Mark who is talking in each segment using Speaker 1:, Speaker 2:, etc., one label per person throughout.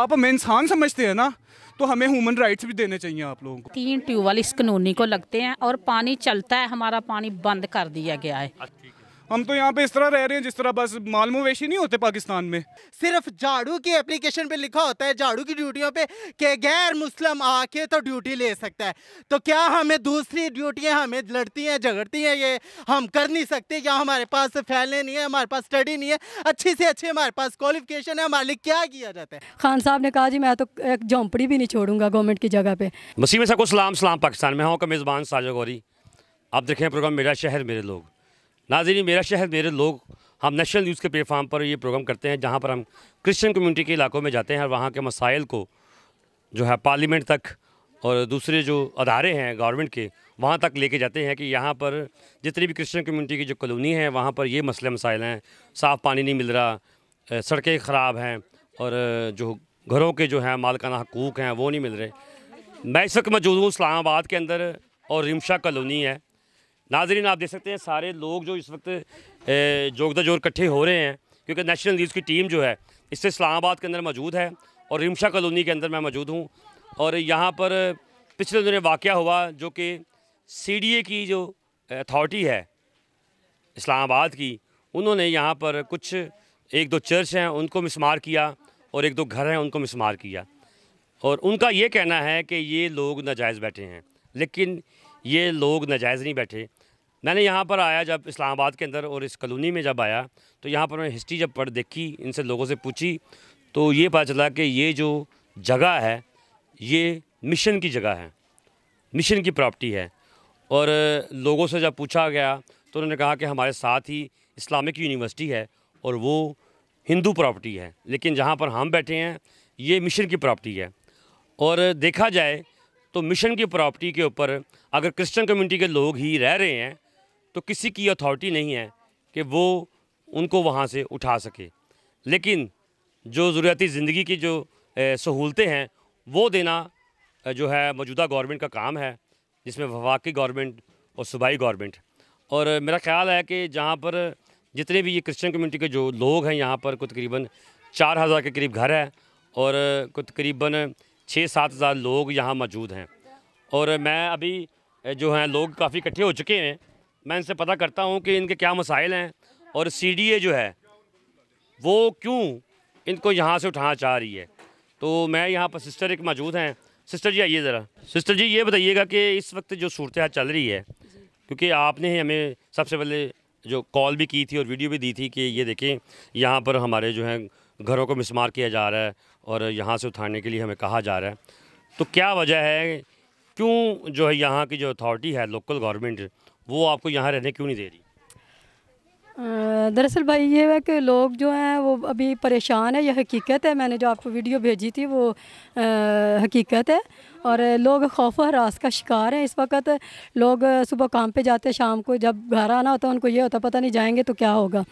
Speaker 1: आप हमें इंसान समझते हैं ना तो हमें ह्यूमन राइट्स भी देने चाहिए आप लोगों को
Speaker 2: तीन ट्यूबवेल इस कानूनी को लगते हैं और पानी चलता है हमारा पानी बंद कर दिया गया है अच्छा,
Speaker 1: हम तो यहाँ पे इस तरह रह रहे हैं जिस तरह बस माल मवेशी नहीं होते पाकिस्तान में सिर्फ
Speaker 3: झाड़ू की एप्लीकेशन पे लिखा होता है झाड़ू की ड्यूटियों पे कि गैर मुस्लिम आके तो ड्यूटी ले सकता है तो क्या हमें दूसरी ड्यूटियाँ हमें लड़ती हैं झगड़ती हैं ये हम कर नहीं सकते क्या हमारे पास फैलने नहीं है हमारे पास स्टडी नहीं है अच्छी से अच्छी हमारे पास क्वालिफिकेशन है हमारे लिए क्या किया जाता है
Speaker 4: खान साहब ने कहा जी मैं तो एक झोंपड़ी भी नहीं छोड़ूंगा गवर्नमेंट की जगह पे
Speaker 5: मसीम में सबको सलाम सलाम पाकिस्तान में हूँ का मेज़बान साजा गौरी आप देखें प्रोग्राम मेरा शहर मेरे लोग नाजरी मेरा शहर मेरे लोग हम नेशनल न्यूज़ के प्लेटफार्म पर ये प्रोग्राम करते हैं जहाँ पर हम क्रिश्चियन कम्युनिटी के इलाकों में जाते हैं और वहाँ के मसाइल को जो है पार्लियामेंट तक और दूसरे जो अदारे हैं गवर्नमेंट के वहाँ तक लेके जाते हैं कि यहाँ पर जितनी भी क्रिश्चियन कम्युनिटी की जो कॉलोनी है वहाँ पर ये मसले मसाइल हैं साफ़ पानी नहीं मिल रहा सड़कें ख़राब हैं और जो घरों के जो हैं मालकाना हकूक़ हैं वो नहीं मिल रहे मैं इस वक्त मौजूद हूँ इस्लामाबाद के अंदर और रिमशा कॉलोनी है नाजरीन आप देख सकते हैं सारे लोग जो इस वक्त जोगदा जोर इकट्ठे हो रहे हैं क्योंकि नेशनल लीग की टीम जो है इससे इस्लामाबाद के अंदर मौजूद है और रिमशा कॉलोनी के अंदर मैं मौजूद हूँ और यहाँ पर पिछले दिनों वाक़ हुआ जो कि सी की जो अथॉरिटी है इस्लामाबाद की उन्होंने यहाँ पर कुछ एक दो चर्च हैं उनको मिसमार किया और एक दो घर हैं उनको मिसमार किया और उनका ये कहना है कि ये लोग नाजायज़ बैठे हैं लेकिन ये लोग नाजायज़ नहीं बैठे मैंने यहाँ पर आया जब इस्लामाबाद के अंदर और इस कलोनी में जब आया तो यहाँ पर मैंने हिस्ट्री जब पढ़ देखी इनसे लोगों से पूछी तो ये पता चला कि ये जो जगह है ये मिशन की जगह है मिशन की प्रॉपर्टी है और लोगों से जब पूछा गया तो उन्होंने कहा कि हमारे साथ ही इस्लामिक यूनिवर्सिटी है और वो हिंदू प्रॉपर्टी है लेकिन जहाँ पर हम बैठे हैं ये मिशन की प्रॉपर्टी है और देखा जाए तो मिशन की प्रॉपर्टी के ऊपर अगर क्रिश्चियन कम्युनिटी के लोग ही रह रहे हैं तो किसी की अथॉरिटी नहीं है कि वो उनको वहाँ से उठा सके लेकिन जो ज़रूरती ज़िंदगी की जो सहूलतें हैं वो देना जो है मौजूदा गवर्नमेंट का काम है जिसमें वफाकी गवर्नमेंट और सूबाई गवर्नमेंट और मेरा ख्याल है कि जहाँ पर जितने भी ये क्रिश्चियन कम्युनिटी के जो लोग हैं यहाँ पर को तकरीबन चार हज़ार के करीब घर है और को तकरीबन छः सात हज़ार लोग यहाँ मौजूद हैं और मैं अभी जो हैं लोग काफ़ी इकट्ठे हो चुके हैं मैं इनसे पता करता हूँ कि इनके क्या मसाइल हैं और सी जो है वो क्यों इनको यहाँ से उठाना चाह रही है तो मैं यहाँ पर सिस्टर एक मौजूद हैं सिस्टर जी आइए ज़रा सिस्टर जी ये बताइएगा कि इस वक्त जो सूरत हाल चल रही है क्योंकि आपने ही हमें सबसे पहले जो कॉल भी की थी और वीडियो भी दी थी कि ये देखें यहाँ पर हमारे जो है घरों को मिसमार किया जा रहा है और यहाँ से उठाने के लिए हमें कहा जा रहा है तो क्या वजह है क्यों जो है यहाँ की जो अथॉरिटी है लोकल गवर्नमेंट वो आपको यहाँ रहने क्यों नहीं दे रही
Speaker 4: दरअसल भाई ये है कि लोग जो हैं वो अभी परेशान है यह हकीकत है मैंने जो आपको वीडियो भेजी थी वो आ, हकीकत है और लोग खौफ हरास का शिकार हैं इस वक्त लोग सुबह काम पे जाते हैं शाम को जब घर आना होता है उनको ये होता पता नहीं जाएंगे तो क्या होगा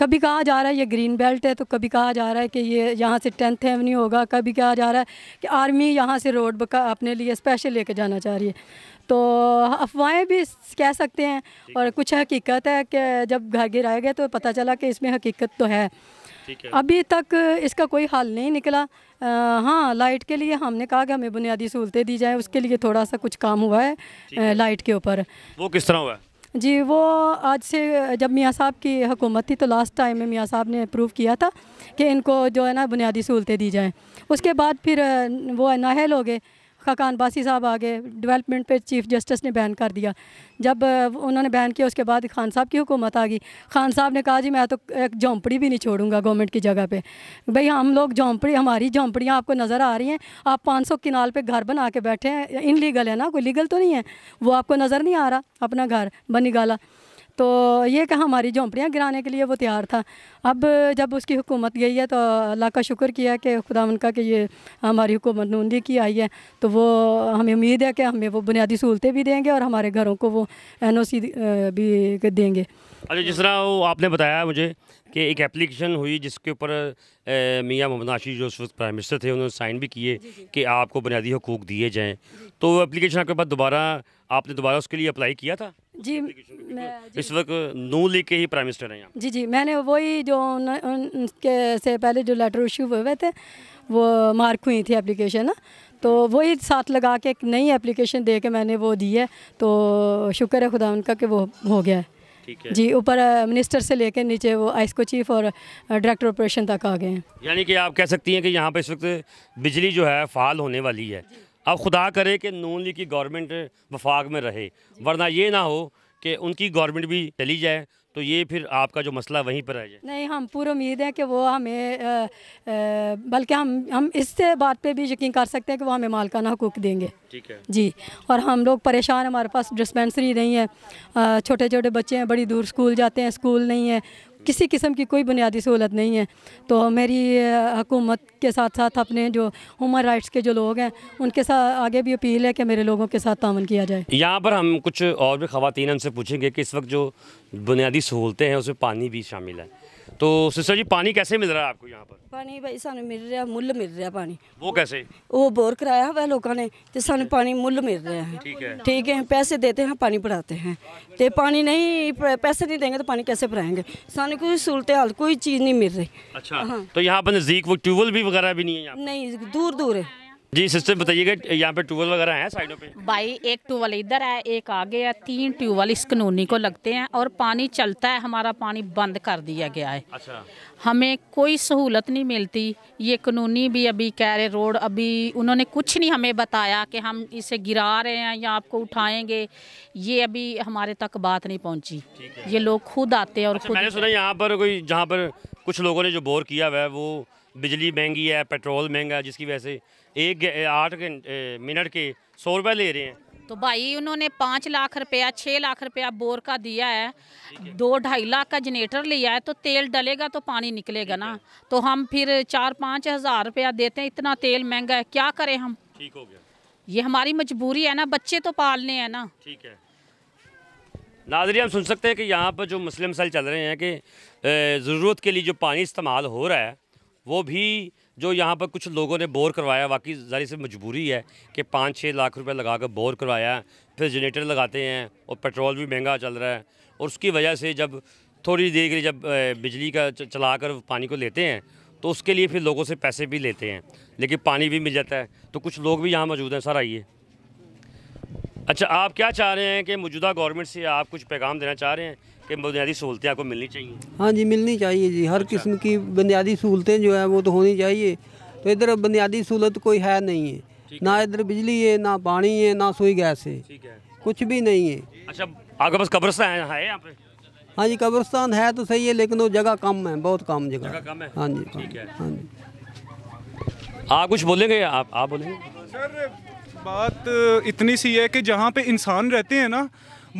Speaker 4: कभी कहा जा रहा है ये ग्रीन बेल्ट है तो कभी कहा जा रहा है कि ये यहाँ से टेंथ एवन्यू होगा कभी कहा जा रहा है कि आर्मी यहाँ से रोड अपने लिए स्पेशल लेके जाना चाह रही है तो अफवाहें भी कह सकते हैं और कुछ हकीकत है कि जब घर गिराए गए तो पता चला कि इसमें हकीकत तो है अभी तक इसका कोई हल नहीं निकला आ, हाँ लाइट के लिए हमने कहा कि हमें बुनियादी सहूलतें दी जाएँ उसके लिए थोड़ा सा कुछ काम हुआ है लाइट के ऊपर
Speaker 5: वो किस तरह हुआ है
Speaker 4: जी वो आज से जब मियाँ साहब की हुकूमत थी तो लास्ट टाइम में मियाँ साहब ने अप्रूव किया था कि इनको जो है ना बुनियादी सहूलतें दी जाएँ उसके बाद फिर वो नाहल हो गए खाकान बासी साहब आ गए डेवलपमेंट पे चीफ जस्टिस ने बैन कर दिया जब उन्होंने बैन किया उसके बाद खान साहब की हुकूमत आ गई खान साहब ने कहा जी मैं तो एक झोंपड़ी भी नहीं छोड़ूंगा गवर्नमेंट की जगह पे भाई हम लोग झोंपड़ी हमारी झोंपड़ियाँ आपको नज़र आ रही हैं आप पाँच सौ किनाल पर घर बना के बैठे हैं इनलीगल है ना कोई लीगल तो नहीं है वो आपको नज़र नहीं आ रहा अपना घर बनी गाला तो ये कहा हमारी झोंपड़ियाँ गिराने के लिए वो तैयार था अब जब उसकी हुकूमत गई है तो अल्लाह का शुक्र किया कि खुदा उनका कि ये हमारी हुकूमत नूंदी की आई है तो वो हमें उम्मीद है कि हमें वो बुनियादी सहूलतें भी देंगे और हमारे घरों को वो एन ओ सी भी देंगे
Speaker 5: अच्छा जिस तरह वो आपने बताया मुझे कि एक एप्लीकेशन हुई जिसके ऊपर मियाँ मोहम्मद आशी जो उस वक्त प्राइम मिनिस्टर थे उन्होंने साइन भी किए कि आपको बुनियादी हकूक दिए जाएँ तो वो एप्लीकेशन आपके पास दोबारा आपने दोबारा उसके लिए अप्लाई किया था जी
Speaker 4: मैं
Speaker 5: जी, इस वक्त नो लीग के ही प्राइम मिनिस्टर हैं
Speaker 4: जी जी मैंने वही जो उनके से पहले जो लेटर इशू हुए थे वो मार्क हुई थी एप्लीकेशन तो वही साथ लगा के एक नई एप्लीकेशन दे के मैंने वो दी है तो शुक्र है खुदा उनका कि वो हो गया है जी ऊपर मिनिस्टर से लेकर नीचे वो आइसको चीफ और डायरेक्टर ऑपरेशन तक आ गए हैं
Speaker 5: यानी कि आप कह सकती हैं कि यहाँ पर इस वक्त बिजली जो है फाल होने वाली है अब खुदा करे कि नून लीग की गवर्नमेंट वफाक में रहे वरना ये ना हो कि उनकी गवर्नमेंट भी चली जाए तो ये फिर आपका जो मसला वहीं पर रह जाए
Speaker 4: नहीं हम पूरी उम्मीद है कि वो हमें बल्कि हम हम इससे बात पे भी यकीन कर सकते हैं कि वो हमें मालकाना हकूक देंगे ठीक है जी और हम लोग परेशान हमारे पास डिस्पेंसरी नहीं है छोटे छोटे बच्चे हैं बड़ी दूर स्कूल जाते हैं स्कूल नहीं है किसी किस्म की कोई बुनियादी सहूलत नहीं है तो मेरी हुकूमत के साथ साथ अपने जो ह्यूमन राइट्स के जो लोग हैं उनके साथ आगे भी अपील है कि मेरे लोगों के साथ तामन किया जाए
Speaker 5: यहाँ पर हम कुछ और भी खातन हमसे पूछेंगे कि इस वक्त जो बुनियादी सहूलतें हैं उसमें पानी भी शामिल है तो सिस्टर जी पानी कैसे मिल रहा है आपको यहाँ
Speaker 4: पर ਪਾਣੀ ਬਈ ਸਾਨੂੰ ਮਿਲ ਰਿਹਾ ਮੁੱਲ ਮਿਲ ਰਿਹਾ ਪਾਣੀ वो कैसे ਉਹ ਬੋਰ ਕਰਾਇਆ ਹੋਇਆ ਲੋਕਾਂ ਨੇ ਤੇ ਸਾਨੂੰ ਪਾਣੀ ਮੁੱਲ ਮਿਲ ਰਿਹਾ ਹੈ ठीक है ठीक है पैसे देते हैं पानी बढ़ाते हैं तो पानी नहीं पैसे नहीं देंगे तो पानी कैसे भराएंगे सानू कोई सूलत हाल कोई चीज़ नहीं मिल रही
Speaker 5: अच्छा हाँ। तो यहाँ पर नज़दीक वो ट्यूबवेल भी वगैरह भी नहीं है
Speaker 4: नहीं दूर दूर है
Speaker 5: जी सिस्टम बताइएगा यहाँ पे ट्यूबवेल वगैरह है साइडों पे
Speaker 4: भाई
Speaker 2: एक ट्यूबवेल इधर है एक आगे है तीन ट्यूबवेल इस कानूनी को लगते हैं और पानी चलता है हमारा पानी बंद कर दिया गया है अच्छा हमें कोई सहूलत नहीं मिलती ये कानूनी भी अभी कह रहे रोड अभी उन्होंने कुछ नहीं हमें बताया कि हम इसे गिरा रहे हैं या आपको उठाएंगे ये अभी हमारे तक बात नहीं पहुँची ये लोग खुद आते हैं और अच्छा, खुद सुना यहाँ
Speaker 5: पर कोई जहाँ पर कुछ लोगों ने जो बोर किया हुआ है वो बिजली महंगी है पेट्रोल महंगा है जिसकी वजह से एक आठ मिनट के सौ रुपये ले रहे हैं
Speaker 2: तो भाई उन्होंने पाँच लाख रुपया छः लाख रुपया बोर का दिया है, दो ढाई लाख का जनरेटर लिया है तो तेल डलेगा तो पानी निकलेगा ना तो हम फिर चार पाँच हज़ार रुपया देते हैं इतना तेल महंगा है क्या करें हम ठीक हो गया ये हमारी मजबूरी है ना बच्चे तो पालने हैं ना ठीक है
Speaker 5: नाजरी हम सुन सकते हैं कि यहाँ पर जो मसले मसाइल चल रहे हैं कि ज़रूरत के लिए जो पानी इस्तेमाल हो रहा है वो भी जो यहाँ पर कुछ लोगों ने बोर करवाया वाकई जारी से मजबूरी है कि पाँच छः लाख रुपए लगा कर बोर करवाया फिर जनरेटर लगाते हैं और पेट्रोल भी महंगा चल रहा है और उसकी वजह से जब थोड़ी देर के लिए जब बिजली का चला कर पानी को लेते हैं तो उसके लिए फिर लोगों से पैसे भी लेते हैं लेकिन पानी भी मिल जाता है तो कुछ लोग भी यहाँ मौजूद हैं सर आइए अच्छा आप क्या चाह रहे हैं कि मौजूदा गवर्नमेंट से आप कुछ पैगाम देना चाह रहे हैं कि बुनियादी सहूलतें आपको मिलनी चाहिए
Speaker 3: हाँ जी मिलनी चाहिए जी हर अच्छा। किस्म की बुनियादी सहूलतें जो है वो तो होनी चाहिए तो इधर बुनियादी सहूलत कोई है नहीं है ना इधर बिजली है ना पानी है ना सोई गैस है कुछ भी नहीं है
Speaker 5: अच्छा आपके पास कब्रस्तान है यहाँ पे
Speaker 3: हाँ जी कब्रस्तान है तो सही है लेकिन वो जगह कम है बहुत कम जगह कम है हाँ, हाँ जी हाँ जी
Speaker 5: आप कुछ बोलेंगे आप आप बोलेंगे
Speaker 1: बात इतनी सी है कि जहाँ पे इंसान रहते हैं ना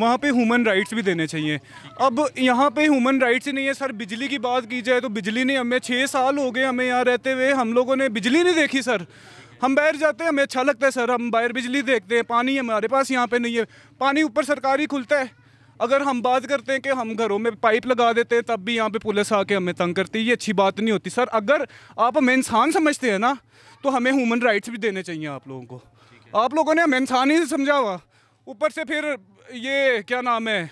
Speaker 1: वहाँ पे ह्यूमन राइट्स भी देने चाहिए अब यहाँ पे ह्यूमन राइट्स ही नहीं है सर बिजली की बात की जाए तो बिजली नहीं हमें छः साल हो गए हमें यहाँ रहते हुए हम लोगों ने बिजली नहीं देखी सर हम बाहर जाते हैं हमें अच्छा लगता है सर हम बाहर बिजली देखते हैं पानी हमारे पास यहाँ पर नहीं है पानी ऊपर सरकारी खुलता है अगर हम बात करते हैं कि हम घरों में पाइप लगा देते हैं तब भी यहाँ पे पुलिस आके हमें तंग करती है ये अच्छी बात नहीं होती सर अगर आप हमें इंसान समझते हैं ना तो हमें ह्यूमन राइट्स भी देने चाहिए आप लोगों को आप लोगों ने हमें इंसान ही समझा हुआ ऊपर से फिर ये क्या नाम है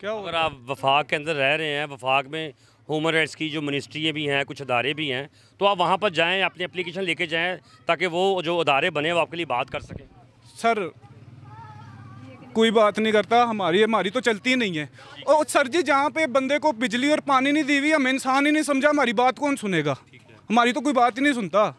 Speaker 5: क्या अगर आप वफाक के अंदर रह रहे हैं वफाक में ह्यूमन राइट्स की जो मिनिस्ट्रियाँ भी हैं कुछ अदारे भी हैं तो आप वहाँ पर जाएँ अपनी अप्लीकेशन लेके जाएँ ताकि वो जो अदारे बने वो आपके लिए बात कर सकें सर
Speaker 1: कोई बात नहीं करता हमारी हमारी तो चलती ही नहीं है और सर जी जहाँ पे बंदे को बिजली और पानी नहीं दी हुई हमें इंसान ही नहीं समझा हमारी बात कौन सुनेगा हमारी तो कोई बात ही नहीं सुनता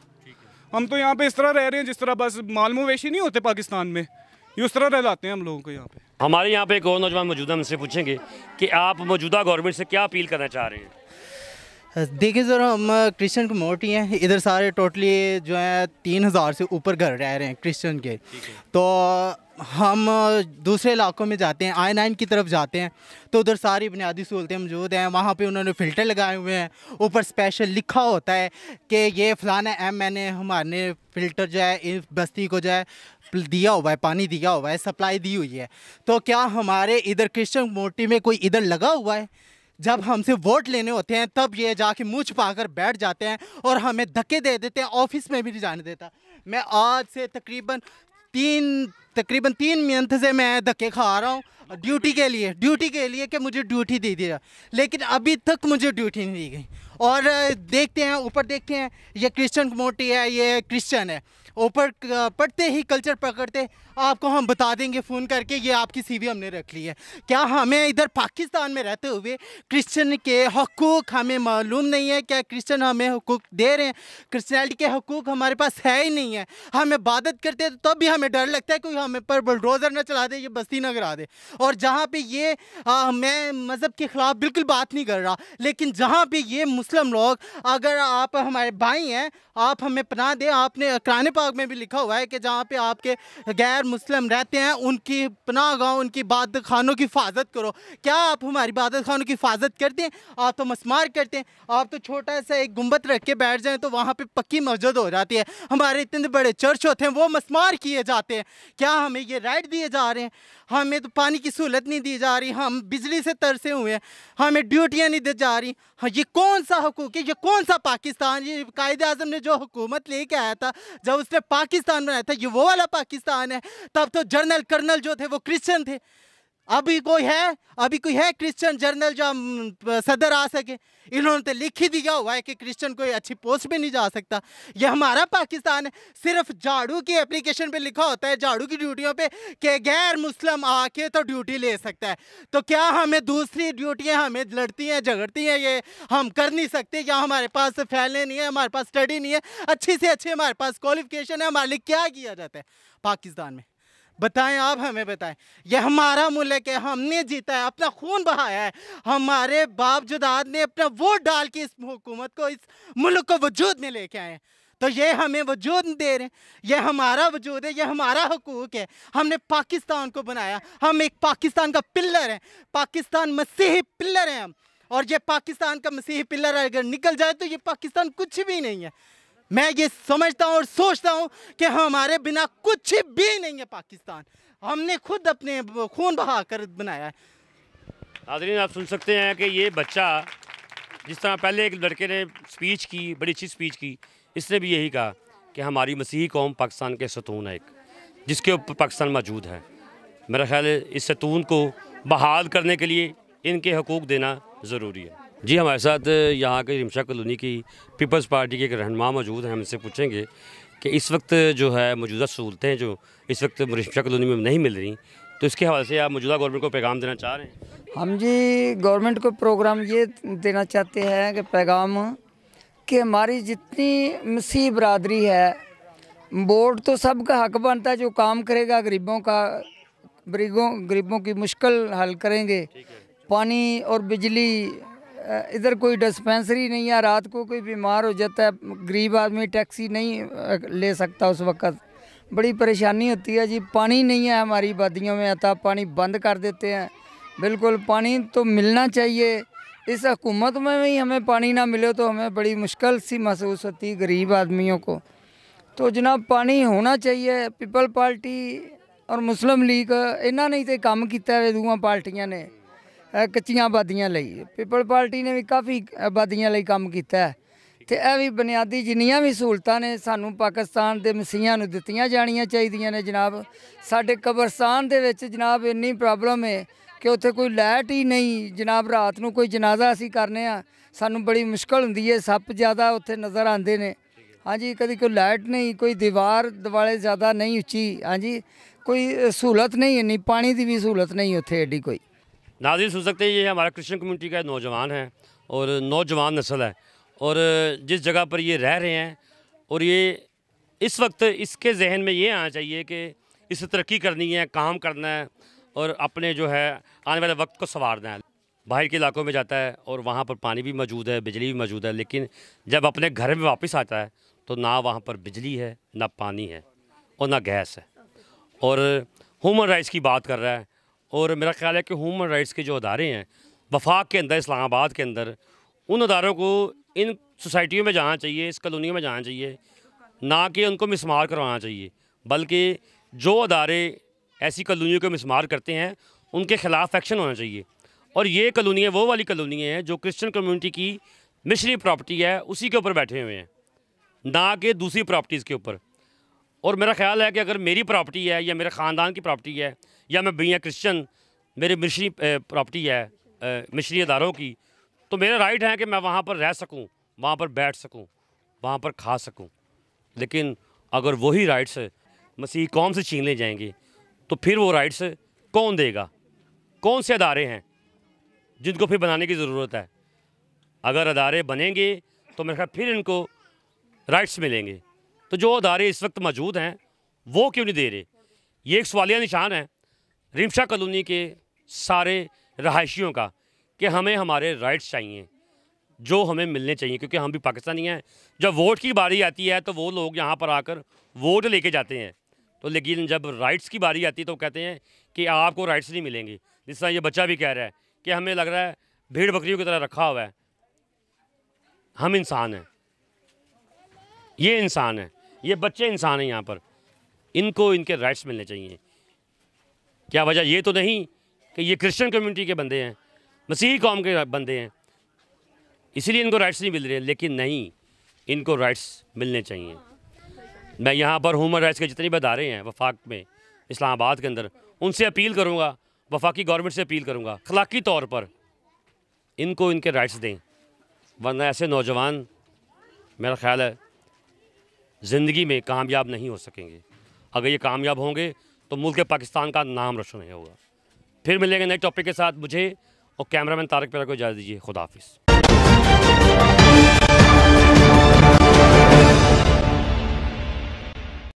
Speaker 1: हम तो यहाँ पे इस तरह रह रहे हैं जिस तरह बस माल मवेशी नहीं होते पाकिस्तान में ये
Speaker 5: उस तरह
Speaker 3: रह जाते हैं हम लोगों को यहाँ पे
Speaker 5: हमारे यहाँ पे एक और नौजवान मौजूदा हमसे पूछेंगे कि आप मौजूदा गवर्नमेंट से क्या अपील करना चाह रहे हैं
Speaker 3: देखिए सर हम क्रिश्चियन कम्योटी हैं इधर सारे टोटली जो है तीन हज़ार से ऊपर घर रह रहे हैं क्रिश्चियन के तो हम दूसरे इलाकों में जाते हैं आई नाइन की तरफ जाते हैं तो उधर सारी बुनियादी सहूलतें मौजूद हैं वहाँ पे उन्होंने फ़िल्टर लगाए हुए हैं ऊपर स्पेशल लिखा होता है कि ये फ़लाना एम मैंने हमारे फ़िल्टर जो है इस बस्ती को जो है दिया हुआ है पानी दिया हुआ है सप्लाई दी हुई है तो क्या हमारे इधर क्रिश्चन मोटी में कोई इधर लगा हुआ है जब हमसे वोट लेने होते हैं तब ये जाके मुँह पाकर बैठ जाते हैं और हमें धक्के दे देते हैं ऑफिस में भी नहीं जाने देता मैं आज से तकरीबन तीन तकरीबन तीन मंथ से मैं धक्के खा रहा हूँ ड्यूटी के लिए ड्यूटी के लिए कि मुझे ड्यूटी दे दिया लेकिन अभी तक मुझे ड्यूटी नहीं दी गई और देखते हैं ऊपर देखते हैं ये क्रिश्चियन मोटी है ये क्रिश्चियन है ऊपर पढ़ते ही कल्चर पकड़ते आपको हम बता देंगे फ़ोन करके ये आपकी सीवी हमने रख ली है क्या हमें इधर पाकिस्तान में रहते हुए क्रिश्चियन के हकूक़ हमें मालूम नहीं है क्या क्रिश्चियन हमें हकूक़ दे रहे हैं क्रिश्चनैलिटी के हकूक़ हमारे पास है ही नहीं है हम इबादत करते हैं तो तब भी हमें डर लगता है कोई हमें पर बुलडोज़र ना चला दे ये बस्ती ना करा दे और जहाँ पर ये आ, मैं मज़हब के ख़िलाफ़ बिल्कुल बात नहीं कर रहा लेकिन जहाँ पर ये मुस्लिम लोग अगर आप हमारे भाई हैं आप हमें पना दें आपने कुरान पाक में भी लिखा हुआ है कि जहाँ पे आपके गैर मुस्लिम रहते हैं उनकी पना गाँव उनकी बाद खानों की हिफाजत करो क्या आप हमारी इबादत खानों की हिफाजत करते हैं आप तो मसमार करते हैं आप तो छोटा सा एक गुम्बद रख के बैठ जाएँ तो वहाँ पर पक्की मस्जिद हो जाती है हमारे इतने बड़े चर्च होते हैं वो मसमार किए जाते हैं क्या हमें ये राइट दिए जा रहे हैं हमें तो पानी की सहूलत नहीं दी जा रही हम बिजली से तरसे हुए हैं हमें ड्यूटियाँ नहीं दी जा रही हाँ, ये कौन सा सा हकूक है ये कौन सा पाकिस्तान ये कायद अजम ने जो हुकूमत लेके आया था जब उसने पाकिस्तान बनाया था ये वो वाला पाकिस्तान है तब तो जनरल कर्नल जो थे वो क्रिश्चन थे अभी कोई है अभी कोई है क्रिश्चियन जर्नल जो सदर आ सके इन्होंने तो लिख ही दिया हुआ है कि क्रिश्चियन कोई अच्छी पोस्ट पे नहीं जा सकता ये हमारा पाकिस्तान है सिर्फ झाड़ू की एप्लीकेशन पे लिखा होता है झाड़ू की ड्यूटियों पे कि गैर मुस्लिम आके तो ड्यूटी ले सकता है तो क्या हमें दूसरी ड्यूटियाँ हमें लड़ती हैं झगड़ती हैं ये हम कर नहीं सकते क्या हमारे पास फैलने नहीं है हमारे पास स्टडी नहीं है अच्छी से अच्छी हमारे पास क्वालिफिकेशन है हमारे लिए क्या किया जाता है पाकिस्तान में बताएं आप हमें बताएं यह हमारा मुल्क है हमने जीता है अपना खून बहाया है हमारे बाप जुदाद ने अपना वोट डाल के इस हुकूमत को इस मुल्क को वजूद में लेके आए तो ये हमें वजूद दे रहे हैं ये हमारा वजूद है ये हमारा हकूक है हमने पाकिस्तान को बनाया हम एक पाकिस्तान का पिल्लर हैं पाकिस्तान मसीही पिल्लर हैं हम और ये पाकिस्तान का मसीही पिल्लर अगर निकल जाए तो ये पाकिस्तान कुछ भी नहीं है मैं ये समझता हूँ और सोचता हूँ कि हमारे बिना कुछ भी नहीं है पाकिस्तान हमने खुद अपने खून बहा कर बनाया है
Speaker 5: नाजरीन आप सुन सकते हैं कि ये बच्चा जिस तरह पहले एक लड़के ने स्पीच की बड़ी अच्छी स्पीच की इसने भी यही कहा कि हमारी मसीही कौम पाकिस्तान के सतून है एक जिसके ऊपर पाकिस्तान मौजूद है मेरा ख्याल है इस सतून को बहाल करने के लिए इनके हकूक़ देना ज़रूरी है जी हमारे साथ यहाँ के रिमशा कलोनी की पीपल्स पार्टी के एक रहनमा मौजूद हैं हम पूछेंगे कि इस वक्त जो है मौजूदा सहूलतें जो इस वक्त रिमशा कलोनी में नहीं मिल रही तो इसके हवाले से आप मौजूदा गवर्नमेंट को पैगाम देना चाह रहे हैं
Speaker 6: हम जी गवर्नमेंट को प्रोग्राम ये देना चाहते हैं कि पैगाम कि हमारी जितनी मसीह बरदरी है वोट तो सब का हक बनता है जो काम करेगा गरीबों का गरीबों गरीबों की मुश्किल हल करेंगे पानी और बिजली इधर कोई डिस्पेंसरी नहीं है रात को कोई बीमार हो जाता है गरीब आदमी टैक्सी नहीं ले सकता उस वक्त बड़ी परेशानी होती है जी पानी नहीं है हमारी वादियों में आता पानी बंद कर देते हैं बिल्कुल पानी तो मिलना चाहिए इस हकूमत में भी हमें पानी ना मिले तो हमें बड़ी मुश्किल सी महसूस होती गरीब आदमियों को तो जनाब पानी होना चाहिए पीपल पार्टी और मुस्लिम लीग इन्होंने ही तो काम किया हुए दूसरी पार्टियां ने ਕੱਚੀਆਂ ਆਬਾਦੀਆਂ ਲਈ ਪੀਪਲ ਪਾਰਟੀ ਨੇ ਵੀ ਕਾਫੀ ਆਬਾਦੀਆਂ ਲਈ ਕੰਮ ਕੀਤਾ ਹੈ ਤੇ ਇਹ ਵੀ ਬੁਨਿਆਦੀ ਜਿੰਨੀਆਂ ਵੀ ਸਹੂਲਤਾਂ ਨੇ ਸਾਨੂੰ ਪਾਕਿਸਤਾਨ ਦੇ ਮਸੀਹਾਂ ਨੂੰ ਦਿੱਤੀਆਂ ਜਾਣੀਆਂ ਚਾਹੀਦੀਆਂ ਨੇ ਜਨਾਬ ਸਾਡੇ ਕਬਰਸਤਾਨ ਦੇ ਵਿੱਚ ਜਨਾਬ ਇੰਨੀ ਪ੍ਰੋਬਲਮ ਹੈ ਕਿ ਉੱਥੇ ਕੋਈ ਲਾਈਟ ਹੀ ਨਹੀਂ ਜਨਾਬ ਰਾਤ ਨੂੰ ਕੋਈ ਜਨਾਜ਼ਾ ਅਸੀਂ ਕਰਨੇ ਆ ਸਾਨੂੰ ਬੜੀ ਮੁਸ਼ਕਲ ਹੁੰਦੀ ਹੈ ਸੱਪ ਜ਼ਿਆਦਾ ਉੱਥੇ ਨਜ਼ਰ ਆਉਂਦੇ ਨੇ ਹਾਂਜੀ ਕਦੀ ਕੋਈ ਲਾਈਟ ਨਹੀਂ ਕੋਈ ਦੀਵਾਰ ਦਿਵਾਲੇ ਜ਼ਿਆਦਾ ਨਹੀਂ ਉੱਚੀ ਹਾਂਜੀ ਕੋਈ ਸਹੂਲਤ ਨਹੀਂ ਇੰਨੀ ਪਾਣੀ ਦੀ ਵੀ ਸਹੂਲਤ ਨਹੀਂ ਉੱਥੇ ਏਡੀ ਕੋਈ
Speaker 5: नाजी सुन सकते हैं ये हमारा क्रिश्चियन कम्युनिटी का नौजवान है और नौजवान नस्ल है और जिस जगह पर ये रह रहे हैं और ये इस वक्त इसके जहन में ये आना चाहिए कि इसे तरक्की करनी है काम करना है और अपने जो है आने वाले वक्त को संवारना है बाहर के इलाकों में जाता है और वहाँ पर पानी भी मौजूद है बिजली भी मौजूद है लेकिन जब अपने घर में वापस आता है तो ना वहाँ पर बिजली है ना पानी है और ना गैस है और ह्यूमन राइट्स की बात कर रहा है और मेरा ख्याल है कि ह्यूमन राइट्स के जो अदारे हैं वफाक के अंदर इस्लामाबाद के अंदर उन अदारों को इन सोसाइटियों में जाना चाहिए इस कलोनी में जाना चाहिए ना कि उनको मिसमार करवाना चाहिए बल्कि जो अदारे ऐसी कॉलोनियों को मिसमार करते हैं उनके ख़िलाफ़ एक्शन होना चाहिए और ये कलोनियाँ वो वाली कलोनियाँ हैं जो क्रिश्चन कम्यूनिटी की मिश्री प्रॉपर्टी है उसी के ऊपर बैठे हुए हैं ना कि दूसरी प्रॉपर्टीज़ के ऊपर और मेरा ख्याल है कि अगर मेरी प्रॉपर्टी है या मेरे ख़ानदान की प्रॉपर्टी है या मैं बिया क्रिश्चन मेरे मिशरी प्रॉपर्टी है मिशरी इदारों की तो मेरा राइट है कि मैं वहाँ पर रह सकूँ वहाँ पर बैठ सकूँ वहाँ पर खा सकूँ लेकिन अगर वही राइट्स मसीह कौम से छीन ले जाएंगे तो फिर वो राइट्स कौन देगा कौन से अदारे हैं जिनको फिर बनाने की ज़रूरत है अगर अदारे बनेंगे तो मेरे ख्याल फिर इनको राइट्स मिलेंगे तो जो अदारे इस वक्त मौजूद हैं वो क्यों नहीं दे रहे ये एक सवालिया निशान है रिमशा कॉलोनी के सारे रहायशियों का कि हमें हमारे राइट्स चाहिए जो हमें मिलने चाहिए क्योंकि हम भी पाकिस्तानी हैं जब वोट की बारी आती है तो वो लोग यहाँ पर आकर वोट लेके जाते हैं तो लेकिन जब राइट्स की बारी आती है तो कहते हैं कि आपको राइट्स नहीं मिलेंगे जिस तरह ये बच्चा भी कह रहा है कि हमें लग रहा है भीड़ बकरियों की तरह रखा हुआ है हम इंसान हैं ये इंसान है ये बच्चे इंसान हैं यहाँ पर इनको इनके राइट्स मिलने चाहिए क्या वजह ये तो नहीं कि ये क्रिश्चियन कम्युनिटी के बंदे हैं मसीही कौम के बंदे हैं इसीलिए इनको राइट्स नहीं मिल रहे लेकिन नहीं इनको राइट्स मिलने चाहिए मैं यहाँ पर ह्यूमन राइट्स के जितने भी अदारे हैं वफाक में इस्लामाबाद के अंदर उनसे अपील करूँगा वफाकी गवर्नमेंट से अपील करूँगा खलाकी तौर पर इनको इनके राइट्स दें वरना ऐसे नौजवान मेरा ख्याल है ज़िंदगी में कामयाब नहीं हो सकेंगे अगर ये कामयाब होंगे तो मुल्क पाकिस्तान का नाम रोशन नहीं होगा फिर मिलेंगे नए टॉपिक के साथ मुझे और कैमरामैन तारक पेरा को इजाज़त दीजिए खुदाफिज़